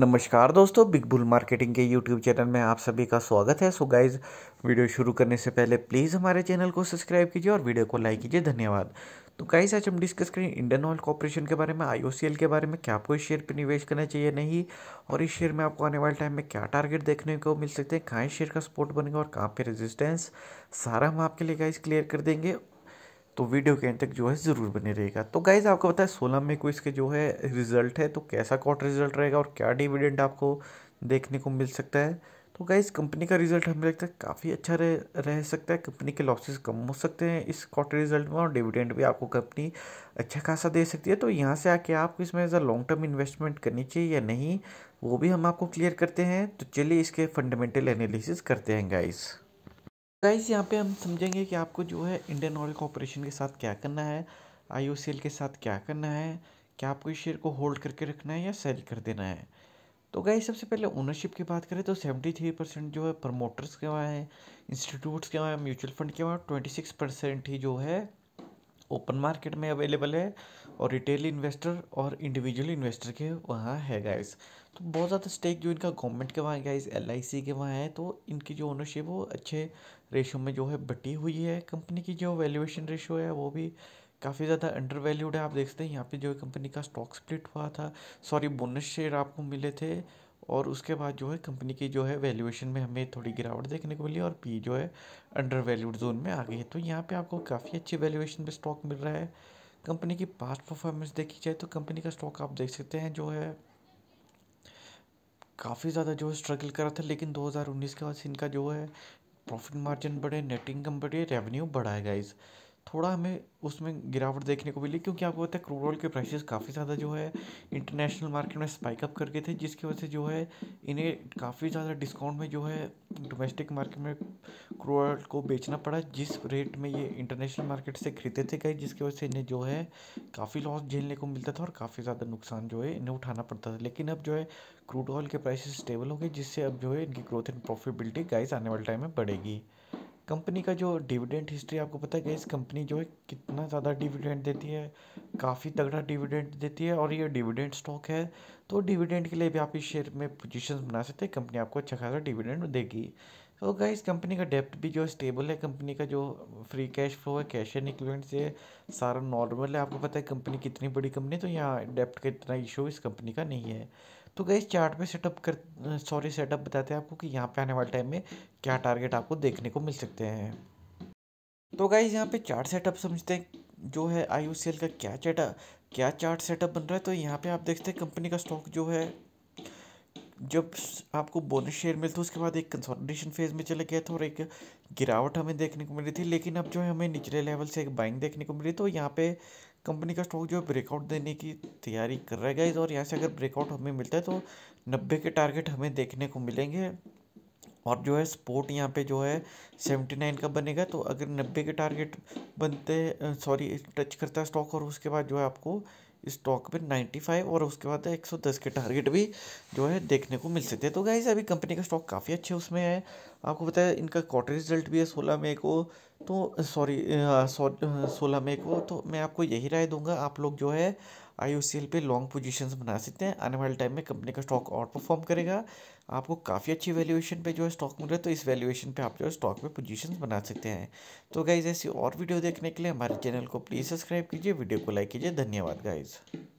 नमस्कार दोस्तों Big Bull marketing के यूट्यूब चैनल में आप सभी का स्वागत है सो गाइज वीडियो शुरू करने से पहले प्लीज़ हमारे चैनल को सब्सक्राइब कीजिए और वीडियो को लाइक कीजिए धन्यवाद तो गाइज आज हम डिस्कस करें इंडियन ऑयल कॉपोरेशन के बारे में आई के बारे में क्या आपको इस शेयर पर निवेश करना चाहिए नहीं और इस शेयर में आपको आने वाले टाइम में क्या टारगेट देखने को मिल सकते हैं कहाँ इस शेयर का सपोर्ट बनेगा और कहाँ पर रेजिस्टेंस सारा हम आपके लिए गाइज क्लियर कर देंगे तो वीडियो के एंड तक जो है ज़रूर बने रहेगा तो गाइज आपको पता है सोलह मई को इसके जो है रिजल्ट है तो कैसा क्वार्टर रिजल्ट रहेगा और क्या डिविडेंड आपको देखने को मिल सकता है तो गाइज कंपनी का रिजल्ट हमें लगता है काफ़ी अच्छा रह रह सकता है कंपनी के लॉसेस कम हो सकते हैं इस क्वार्टर रिजल्ट में और डिविडेंड भी आपको कंपनी अच्छा खासा दे सकती है तो यहाँ से आके आपको इसमें as a long term investment करनी चाहिए या नहीं वो भी हम आपको क्लियर करते हैं तो चलिए इसके फंडामेंटल एनालिसिस करते हैं गाइज़ गाइस यहाँ पे हम समझेंगे कि आपको जो है इंडियन ऑयल कॉरपोरेशन के साथ क्या करना है आई के साथ क्या करना है क्या आपको इस शेयर को होल्ड करके रखना है या सेल कर देना है तो गाइस सबसे पहले ओनरशिप की बात करें तो 73 परसेंट जो है प्रमोटर्स के वहाँ है इंस्टीट्यूट्स के वहाँ म्यूचुअल फंड के वहाँ 26 परसेंट ही जो है ओपन मार्केट में अवेलेबल है और रिटेल इन्वेस्टर और इंडिविजुअल इन्वेस्टर के वहाँ है गाइस तो बहुत ज़्यादा स्टेक जो इनका गवर्नमेंट के वहाँ गाइस एल के वहाँ है तो इनकी जो ओनरशिप वो अच्छे रेशो में जो है बटी हुई है कंपनी की जो वैल्यूएशन रेशो है वो भी काफ़ी ज़्यादा अंडर वैल्यूड है आप देखते हैं यहाँ पे जो कंपनी का स्टॉक स्प्लिट हुआ था सॉरी बोनस शेयर आपको मिले थे और उसके बाद जो है कंपनी की जो है वैल्यूएशन में हमें थोड़ी गिरावट देखने को मिली और पी जो है अंडर वैल्यूड जोन में आ गई है तो यहाँ पे आपको काफ़ी अच्छी वैल्यूएशन पे स्टॉक मिल रहा है कंपनी की पास्ट परफॉर्मेंस देखी जाए तो कंपनी का स्टॉक आप देख सकते हैं जो है काफ़ी ज़्यादा जो है स्ट्रगल कर रहा था लेकिन दो के बाद इनका जो है प्रॉफिट मार्जिन बढ़े नेट इनकम बढ़े रेवेन्यू बढ़ाएगा इस थोड़ा हमें उसमें गिरावट देखने को मिली क्योंकि आपको पता है क्रूड ऑयल के प्राइसेस काफ़ी ज़्यादा जो है इंटरनेशनल मार्केट में स्पाइक अप कर गए थे जिसकी वजह से जो है इन्हें काफ़ी ज़्यादा डिस्काउंट में जो है डोमेस्टिक मार्केट में क्रूड ऑयल को बेचना पड़ा जिस रेट में ये इंटरनेशनल मार्केट से खरीदते थे कहीं जिसकी वजह से इन्हें जो है काफ़ी लॉस झेलने को मिलता था और काफ़ी ज़्यादा नुकसान जो है इन्हें उठाना पड़ता था लेकिन अब जो है क्रूड ऑयल के प्राइसेस स्टेबल हो गए जिससे अब जो है इनकी ग्रोथ एंड प्रॉफिटेबिलिटी गाइस आने वाले टाइम में बढ़ेगी कंपनी का जो डिविडेंड हिस्ट्री आपको पता है इस कंपनी जो है कितना ज़्यादा डिविडेंड देती है काफ़ी तगड़ा डिविडेंड देती है और ये डिविडेंड स्टॉक है तो डिविडेंड के लिए भी आप इस शेयर में पोजीशंस बना सकते हैं कंपनी आपको अच्छा खासा डिविडेंड देगी तो गाइस कंपनी का डेप्ट भी जो स्टेबल है कंपनी का जो फ्री कैश फ्लो है कैश एंड इक्विपमेंट से सारा नॉर्मल है आपको पता है कंपनी कितनी बड़ी कंपनी है तो यहाँ डेप्ट का इतना इशू इस कंपनी का नहीं है तो गाइस चार्ट पे सेटअप कर सॉरी सेटअप बताते हैं आपको कि यहाँ पे आने वाले टाइम में क्या टारगेट आपको देखने को मिल सकते हैं तो गाइज यहाँ पे चार्ट सेटअप समझते हैं जो है आई का क्या चार्ट क्या चार्ट सेटअप बन रहा है तो यहाँ पे आप देखते हैं कंपनी का स्टॉक जो है जब आपको बोनस शेयर मिलता था उसके बाद एक कंसोलिडेशन फेज में चला गया था और एक गिरावट हमें देखने को मिली थी लेकिन अब जो है हमें निचले लेवल से एक बाइंग देखने को मिली तो यहाँ पे कंपनी का स्टॉक जो है ब्रेकआउट देने की तैयारी कर रहा है और यहाँ से अगर ब्रेकआउट हमें मिलता है तो नब्बे के टारगेट हमें देखने को मिलेंगे और जो है सपोर्ट यहाँ पे जो है सेवेंटी नाइन का बनेगा तो अगर नब्बे के टारगेट बनते सॉरी टच करता है स्टॉक और उसके बाद जो है आपको स्टॉक पे 95 और उसके बाद 110 के टारगेट भी जो है देखने को मिल सकते हैं तो गाइज अभी कंपनी का स्टॉक काफ़ी अच्छे उसमें है आपको पता है इनका क्वार्टर रिजल्ट भी है सोलह मई को तो सॉरी सॉरी सोलह मई को तो मैं आपको यही राय दूंगा आप लोग जो है आई ओ सी एल पे लॉन्ग पोजीशंस बना सकते हैं आने वाले टाइम में कंपनी का स्टॉक और परफॉर्म करेगा आपको काफ़ी अच्छी वैल्यूएशन पे जो है स्टॉक मिल रहा है तो इस वैल्यूएशन पे आप जो है स्टॉक में पोजीशंस बना सकते हैं तो गाइज़ ऐसी और वीडियो देखने के लिए हमारे चैनल को प्लीज़ सब्सक्राइब कीजिए वीडियो को लाइक कीजिए धन्यवाद गाइज़